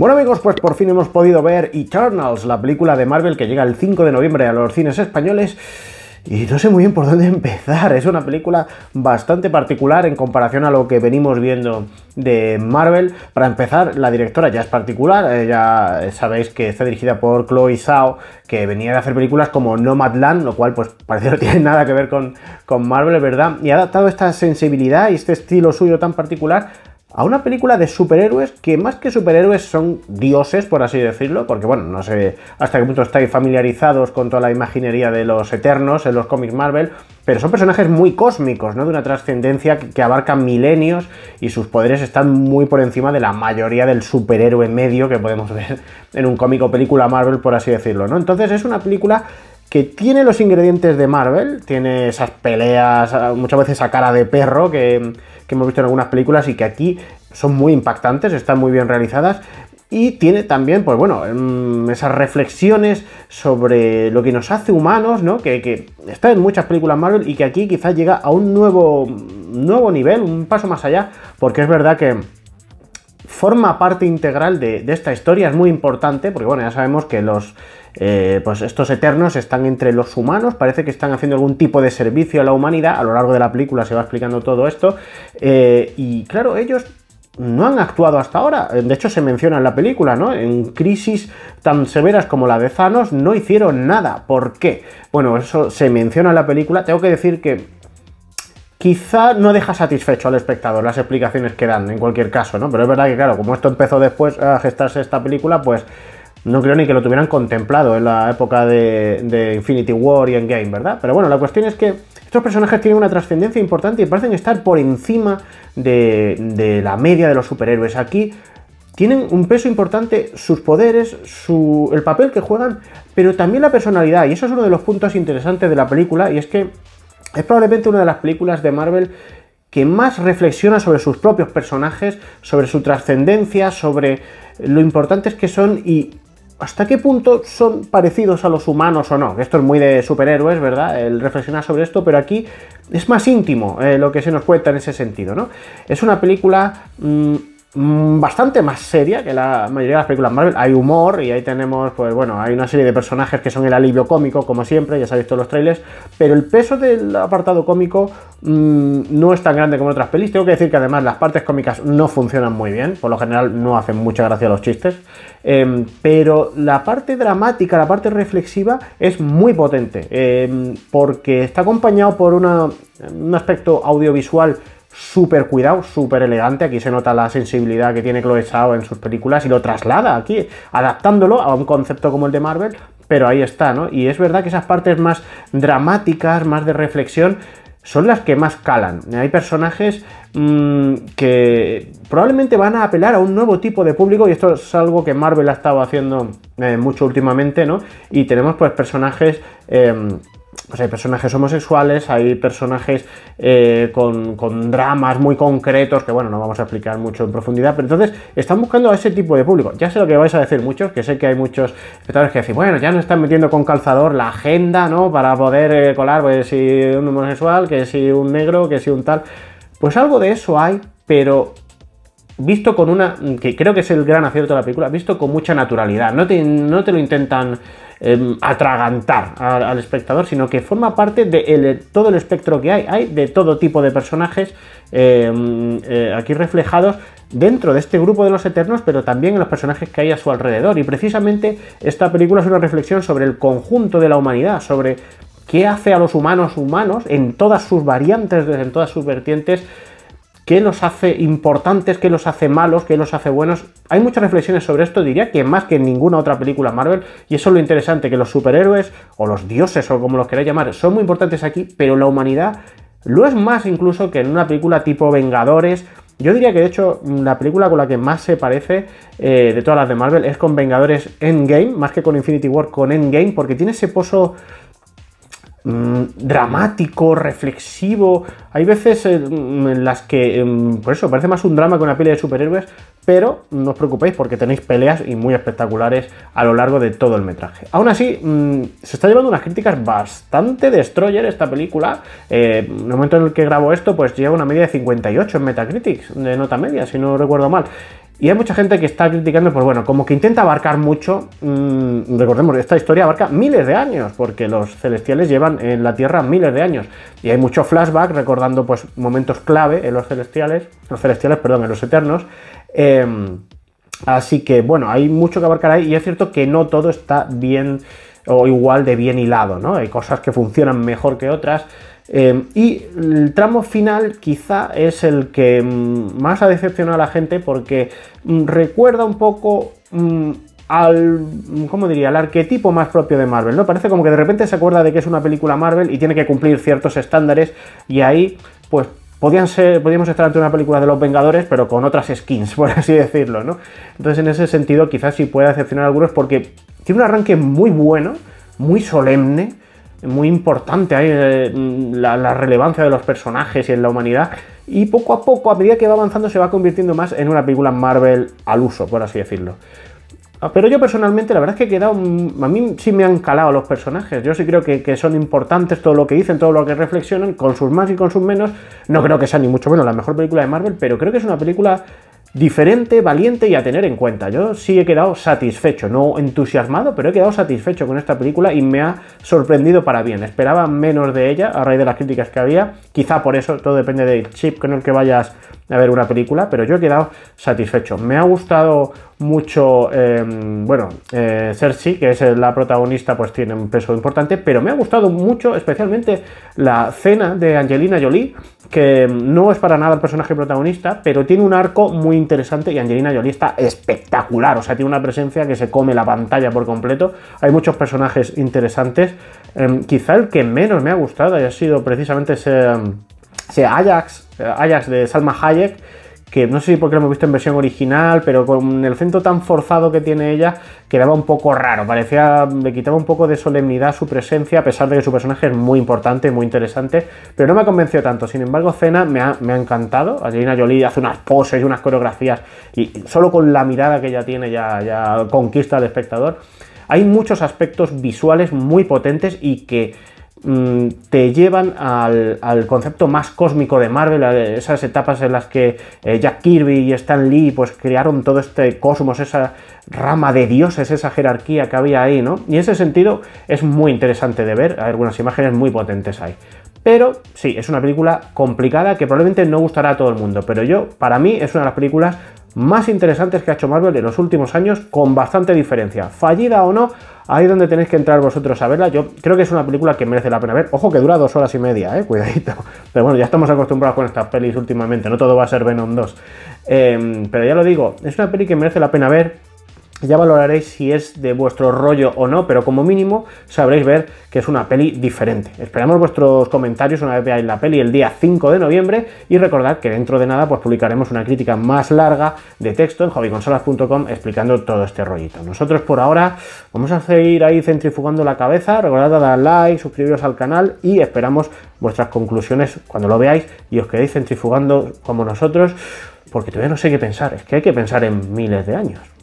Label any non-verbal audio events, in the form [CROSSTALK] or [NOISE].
Bueno amigos, pues por fin hemos podido ver Eternals, la película de Marvel que llega el 5 de noviembre a los cines españoles. Y no sé muy bien por dónde [LAUGHS] empezar. Es una película bastante particular en comparación a lo que venimos viendo de Marvel. Para empezar, la directora ya es particular. Eh, ya sabéis que está dirigida por Chloe Zhao, que venía de hacer películas como Nomadland, lo cual pues parece que no tiene [LAUGHS] nada que ver con, con Marvel, ¿verdad? Y ha adaptado esta sensibilidad y este estilo suyo tan particular a una película de superhéroes que más que superhéroes son dioses, por así decirlo, porque bueno, no sé hasta qué punto estáis familiarizados con toda la imaginería de los Eternos en los cómics Marvel, pero son personajes muy cósmicos, ¿no? De una trascendencia que abarca milenios y sus poderes están muy por encima de la mayoría del superhéroe medio que podemos [LAUGHS] ver en un cómico película Marvel, por así decirlo, ¿no? Entonces es una película que tiene los ingredientes de Marvel, tiene esas peleas, ah, muchas veces a cara de perro que, hemos visto en algunas películas y que aquí son muy impactantes, están muy bien realizadas. Y tiene también, pues bueno, mm, esas reflexiones sobre lo que nos hace humanos, ¿no? Que, que está en muchas películas Marvel y que aquí quizás llega a un nuevo, nuevo nivel, un paso más allá, porque es verdad que forma parte integral de, esta historia, es muy importante, porque bueno, ya sabemos que los eh, pues estos eternos están entre los humanos, parece que están haciendo algún tipo de servicio a la humanidad, a lo largo de la película se va explicando todo esto, eh, y claro, ellos no han actuado hasta ahora. De hecho, se menciona en la película, ¿no? En crisis tan severas como la de Thanos, no hicieron nada. ¿Por qué? Bueno, eso se menciona en la película. Tengo que decir que quizá no deja satisfecho al espectador las explicaciones que dan, en cualquier caso, ¿no? Pero es verdad que, claro, como esto empezó después a gestarse esta película, pues no creo ni que lo tuvieran contemplado en la época de, Infinity War y Endgame, ¿verdad? Pero bueno, la cuestión es que estos personajes tienen una trascendencia importante y parecen estar por encima de, la media de los superhéroes. Aquí tienen un peso importante sus poderes, el papel que juegan, pero también la personalidad. Y eso es uno de los puntos interesantes de la película, y es que es probablemente una de las películas de Marvel que más reflexiona sobre sus propios personajes, sobre su trascendencia, sobre lo importantes que son y hasta qué punto son parecidos a los humanos o no. Esto es muy de superhéroes, ¿verdad? El reflexionar sobre esto, pero aquí es más íntimo eh, lo que se nos cuenta en ese sentido, ¿no? Es una película mm, Mm, bastante más seria que la mayoría de las películas Marvel. Hay humor y ahí tenemos, pues bueno, hay una serie de personajes que son el alivio cómico, como siempre, ya se sabéis visto los trailers, pero el peso del apartado cómico mm, no es tan grande como otras pelis. Tengo que decir que además las partes cómicas no funcionan muy bien, por lo general no hacen mucha gracia los chistes, em, pero la parte dramática, la parte reflexiva es muy potente, em, porque está acompañado por un aspecto audiovisual súper cuidado, súper elegante. Aquí se nota la sensibilidad que tiene Chloe Zhao en sus películas y lo traslada aquí, adaptándolo a un concepto como el de Marvel, pero ahí está, ¿no? Y es verdad que esas partes más dramáticas, más de reflexión, son las que más calan. Hay personajes mm, que probablemente van a apelar a un nuevo tipo de público y esto es algo que Marvel ha estado haciendo eh, mucho últimamente, ¿no? Y tenemos pues personajes... Em, pues hay personajes homosexuales, hay personajes eh, con, dramas muy concretos que, bueno, no vamos a explicar mucho en profundidad, pero entonces están buscando a ese tipo de público. Ya sé lo que vais a decir muchos, que sé que hay muchos espectadores que dicen, bueno, ya no están metiendo con calzador la agenda, ¿no? Para poder eh, colar, pues si un homosexual, que si un negro, que si un tal. Pues algo de eso hay, pero visto con una, que creo que es el gran acierto de la película, visto con mucha naturalidad. No te, no te lo intentan em, atragantar al, espectador, sino que forma parte de todo el espectro que hay. Hay de todo tipo de personajes em, eh, aquí reflejados dentro de este grupo de los Eternos, pero también en los personajes que hay a su alrededor. Y precisamente esta película es una reflexión sobre el conjunto de la humanidad, sobre qué hace a los humanos humanos en todas sus variantes, en todas sus vertientes qué los hace importantes, qué los hace malos, qué los hace buenos. Hay muchas reflexiones sobre esto, diría que más que en ninguna otra película Marvel, y eso es lo interesante, que los superhéroes o los dioses o como los queráis llamar, son muy importantes aquí, pero la humanidad lo es más incluso que en una película tipo Vengadores. Yo diría que de hecho la película con la que más se parece eh, de todas las de Marvel es con Vengadores Endgame, más que con Infinity War, con Endgame, porque tiene ese pozo Mm, dramático, reflexivo. Hay veces eh, mm, en las que, em, por eso, parece más un drama que una pelea de superhéroes, pero no os preocupéis porque tenéis peleas y muy espectaculares a lo largo de todo el metraje. Aún así, mm, se está llevando unas críticas bastante destroyer esta película. Eh, en el momento en el que grabo esto, pues lleva una media de 58 en Metacritics, de nota media, si no recuerdo mal. Y hay mucha gente que está criticando, pues bueno, como que intenta abarcar mucho. Mm, recordemos, esta historia abarca miles de años, porque los celestiales llevan en la Tierra miles de años. Y hay mucho flashback recordando pues momentos clave en los celestiales, los celestiales, perdón, en los eternos. Em, así que bueno, hay mucho que abarcar ahí y es cierto que no todo está bien o igual de bien hilado, ¿no? Hay cosas que funcionan mejor que otras. Em, y el tramo final quizá es el que mm, más ha decepcionado a la gente porque mm, recuerda un poco mm, al, diría?, arquetipo más propio de Marvel, ¿no? Parece como que de repente se acuerda de que es una película Marvel y tiene que cumplir ciertos estándares y ahí, pues, podían ser, podíamos estar ante una película de los Vengadores, pero con otras skins, [LAUGHS] por así decirlo, ¿no? Entonces, en ese sentido, quizás sí pueda decepcionar a algunos porque tiene un arranque muy bueno, muy solemne, muy importante ahí, eh, la, relevancia de los personajes y en la humanidad. Y poco a poco, a medida que va avanzando, se va convirtiendo más en una película Marvel al uso, por así decirlo. Ah, pero yo personalmente, la verdad es que he A mí sí me han calado los personajes. Yo sí creo que, que son importantes todo lo que dicen, todo lo que reflexionan, con sus más y con sus menos. No creo que sea ni mucho menos la mejor película de Marvel, pero creo que es una película diferente, valiente y a tener en cuenta. Yo sí he quedado satisfecho, no entusiasmado, pero he quedado satisfecho con esta película y me ha sorprendido para bien. Esperaba menos de ella a raíz de las críticas que había, quizá por eso todo depende del chip con el que vayas a ver una película, pero yo he quedado satisfecho. Me ha gustado mucho, em, bueno, eh, Cersei, que es la protagonista, pues tiene un peso importante, pero me ha gustado mucho especialmente la cena de Angelina Jolie, que em, no es para nada el personaje protagonista, pero tiene un arco muy interesante y Angelina Jolie está espectacular, o sea, tiene una presencia que se come la pantalla por completo. Hay muchos personajes interesantes. Em, quizá el que menos me ha gustado haya sido precisamente ese, ese Ajax Hayas eh, de Salma Hayek, que no sé si qué lo hemos visto en versión original, pero con el acento tan forzado que tiene ella, quedaba un poco raro, parecía, le quitaba un poco de solemnidad su presencia, a pesar de que su personaje es muy importante, muy interesante, pero no me ha convencido tanto, sin embargo Cena me ha, me ha encantado, Angelina Jolie hace unas poses y unas coreografías, y solo con la mirada que ella tiene ya, ya conquista al espectador, hay muchos aspectos visuales muy potentes y que Mm, te llevan al, concepto más cósmico de Marvel, esas etapas en las que eh, Jack Kirby y Stan Lee pues crearon todo este cosmos, esa rama de dioses, esa jerarquía que había ahí, ¿no? Y en ese sentido es muy interesante de ver, hay algunas imágenes muy potentes ahí. Pero sí, es una película complicada que probablemente no gustará a todo el mundo, pero yo, para mí, es una de las películas más interesantes que ha hecho Marvel en los últimos años, con bastante diferencia. Fallida o no, ahí es donde tenéis que entrar vosotros a verla. Yo creo que es una película que merece la pena ver. Ojo que dura dos horas y media, eh, cuidadito. [LAUGHS] Pero bueno, ya estamos acostumbrados con estas pelis últimamente, no todo va a ser Venom 2. Em, pero ya lo digo, es una peli que merece la pena ver ya valoraréis si es de vuestro rollo o no, pero como mínimo sabréis ver que es una peli diferente. Esperamos vuestros comentarios una vez veáis la peli el día 5 de noviembre y recordad que dentro de nada pues publicaremos una crítica más larga de texto en hobbyconsolas.com explicando todo este rollito. Nosotros por ahora vamos a seguir ahí centrifugando la cabeza, recordad dar like, suscribiros al canal y esperamos vuestras conclusiones cuando lo veáis y os quedéis centrifugando como nosotros porque todavía no sé qué pensar, es que hay que pensar en miles de años.